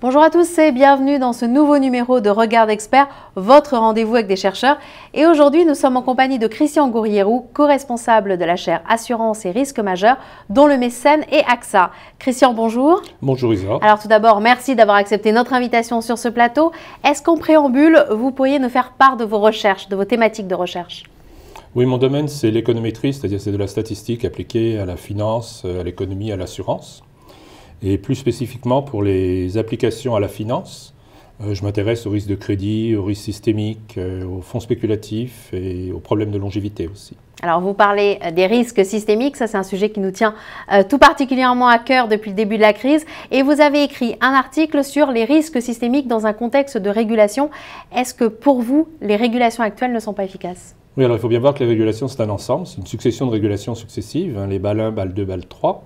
Bonjour à tous et bienvenue dans ce nouveau numéro de Regard d'Expert, votre rendez-vous avec des chercheurs. Et aujourd'hui, nous sommes en compagnie de Christian Gourierou, co-responsable de la chaire Assurance et Risques Majeurs, dont le mécène est AXA. Christian, bonjour. Bonjour Isa. Alors tout d'abord, merci d'avoir accepté notre invitation sur ce plateau. Est-ce qu'en préambule, vous pourriez nous faire part de vos recherches, de vos thématiques de recherche oui, mon domaine, c'est l'économétrie, c'est-à-dire c'est de la statistique appliquée à la finance, à l'économie, à l'assurance et plus spécifiquement pour les applications à la finance. Euh, je m'intéresse aux risques de crédit, aux risques systémiques, euh, aux fonds spéculatifs et aux problèmes de longévité aussi. Alors vous parlez euh, des risques systémiques, ça c'est un sujet qui nous tient tout particulièrement à cœur depuis le début de la crise et vous avez écrit un article sur les risques systémiques dans un contexte de régulation. Est-ce que pour vous les régulations actuelles ne sont pas efficaces Oui, alors il faut bien voir que les régulations c'est un ensemble, c'est une succession de régulations successives, hein, les balles 1, balles 2, balles 3.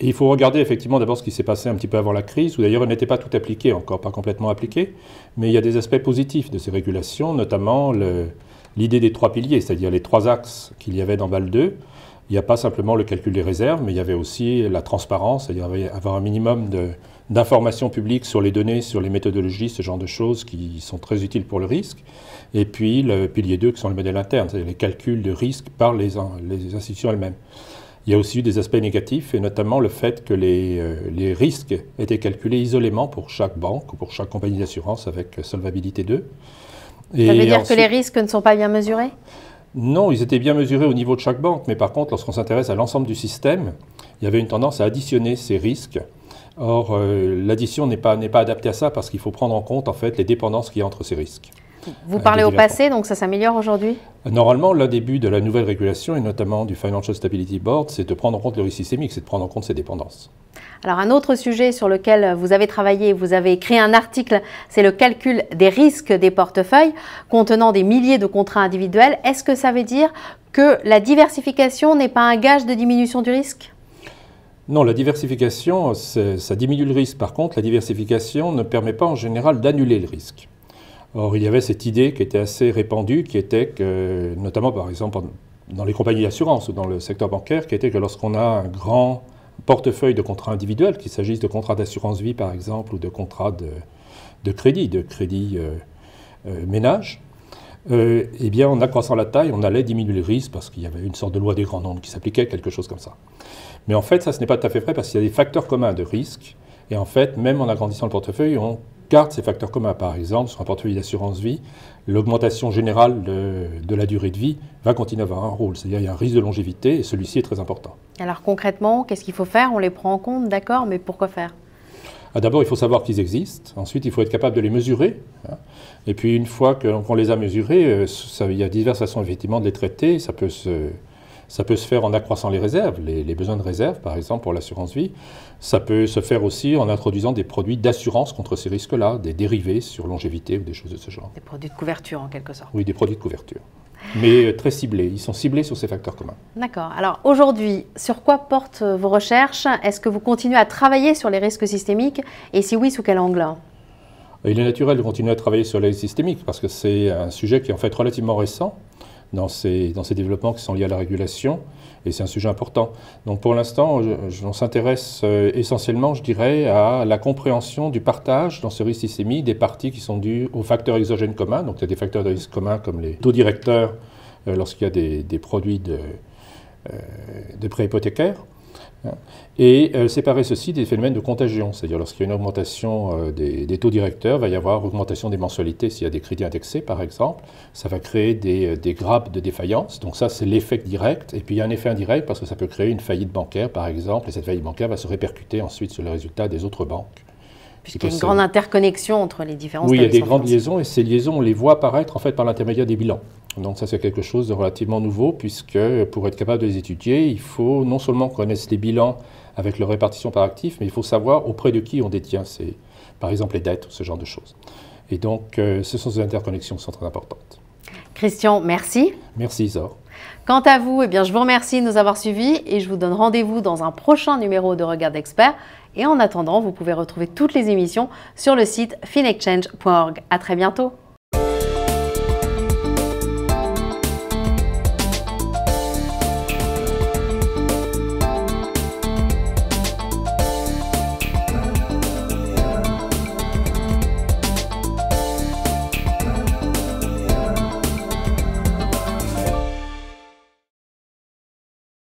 Et il faut regarder effectivement d'abord ce qui s'est passé un petit peu avant la crise, où d'ailleurs elle n'était pas tout appliqué, encore, pas complètement appliqué, mais il y a des aspects positifs de ces régulations, notamment l'idée des trois piliers, c'est-à-dire les trois axes qu'il y avait dans bal 2. Il n'y a pas simplement le calcul des réserves, mais il y avait aussi la transparence, c'est-à-dire avoir un minimum d'informations publiques sur les données, sur les méthodologies, ce genre de choses qui sont très utiles pour le risque. Et puis le pilier 2, qui sont les modèles internes, c'est-à-dire les calculs de risque par les institutions elles-mêmes. Il y a aussi eu des aspects négatifs, et notamment le fait que les, euh, risques étaient calculés isolément pour chaque banque pour chaque compagnie d'assurance avec Solvabilité 2. Ça veut dire que les risques ne sont pas bien mesurés Non, ils étaient bien mesurés au niveau de chaque banque, mais par contre, lorsqu'on s'intéresse à l'ensemble du système, il y avait une tendance à additionner ces risques. Or, euh, l'addition n'est pas, pas adaptée à ça parce qu'il faut prendre en compte en fait les dépendances qu'il y a entre ces risques. Vous ah, parlez au passé, donc ça s'améliore aujourd'hui euh, Normalement, le début de la nouvelle régulation, et notamment du Financial Stability Board, c'est de prendre en compte le risque systémique, c'est de prendre en compte ses dépendances. Alors un autre sujet sur lequel vous avez travaillé, vous avez écrit un article, c'est le calcul des risques des portefeuilles contenant des milliers de contrats individuels. Est-ce que ça veut dire que la diversification n'est pas un gage de diminution du risque non, la diversification, ça diminue le risque. Par contre, la diversification ne permet pas en général d'annuler le risque. Or, il y avait cette idée qui était assez répandue, qui était que, notamment par exemple dans les compagnies d'assurance ou dans le secteur bancaire, qui était que lorsqu'on a un grand portefeuille de contrats individuels, qu'il s'agisse de contrats d'assurance vie par exemple ou de contrats de, crédit, de crédit euh, euh, ménage, euh, eh bien, en accroissant la taille, on allait diminuer le risque parce qu'il y avait une sorte de loi des grands nombres qui s'appliquait, quelque chose comme ça. Mais en fait, ça, ce n'est pas tout à fait vrai parce qu'il y a des facteurs communs de risque. Et en fait, même en agrandissant le portefeuille, on carte, ces facteurs communs, par exemple, sur un portefeuille d'assurance vie, l'augmentation générale de, la durée de vie va continuer à avoir un rôle. C'est-à-dire, qu'il y a un risque de longévité et celui-ci est très important. Alors concrètement, qu'est-ce qu'il faut faire On les prend en compte, d'accord, mais pourquoi faire ah, D'abord, il faut savoir qu'ils existent. Ensuite, il faut être capable de les mesurer. Hein. Et puis, une fois qu'on les a mesurés, euh, il y a diverses façons effectivement de les traiter. Ça peut se ça peut se faire en accroissant les réserves, les, besoins de réserve, par exemple, pour l'assurance vie. Ça peut se faire aussi en introduisant des produits d'assurance contre ces risques-là, des dérivés sur longévité ou des choses de ce genre. Des produits de couverture, en quelque sorte. Oui, des produits de couverture. Mais euh, très ciblés, ils sont ciblés sur ces facteurs communs. D'accord. Alors aujourd'hui, sur quoi portent euh, vos recherches Est-ce que vous continuez à travailler sur les risques systémiques Et si oui, sous quel angle il est naturel de continuer à travailler sur les systémiques parce que c'est un sujet qui est en fait relativement récent dans ces, dans ces développements qui sont liés à la régulation, et c'est un sujet important. Donc pour l'instant, on s'intéresse euh, essentiellement, je dirais, à la compréhension du partage dans ce risque systémique des parties qui sont dues aux facteurs exogènes communs, donc il y a des facteurs de risque communs comme les taux directeurs euh, lorsqu'il y a des, des produits de, euh, de prêts hypothécaires et euh, séparer ceci des phénomènes de contagion, c'est-à-dire lorsqu'il y a une augmentation euh, des, taux directeurs, il va y avoir augmentation des mensualités s'il y a des crédits indexés par exemple, ça va créer euh, des, grappes de défaillance, donc ça c'est l'effet direct, et puis il y a un effet indirect parce que ça peut créer une faillite bancaire par exemple, et cette faillite bancaire va se répercuter ensuite sur le résultat des autres banques. Puisqu'il y a une grande interconnexion entre les différents Oui, il y a des grandes liaisons et ces liaisons, on les voit apparaître en fait par l'intermédiaire des bilans. Donc ça, c'est quelque chose de relativement nouveau, puisque pour être capable de les étudier, il faut non seulement connaître les bilans avec leur répartition par actif, mais il faut savoir auprès de qui on détient, ces, par exemple, les dettes ou ce genre de choses. Et donc, euh, ce sont des interconnexions qui sont très importantes. Christian, merci. Merci Isor. Quant à vous, eh bien, je vous remercie de nous avoir suivis et je vous donne rendez-vous dans un prochain numéro de Regard d'Expert. Et en attendant, vous pouvez retrouver toutes les émissions sur le site finexchange.org. À très bientôt.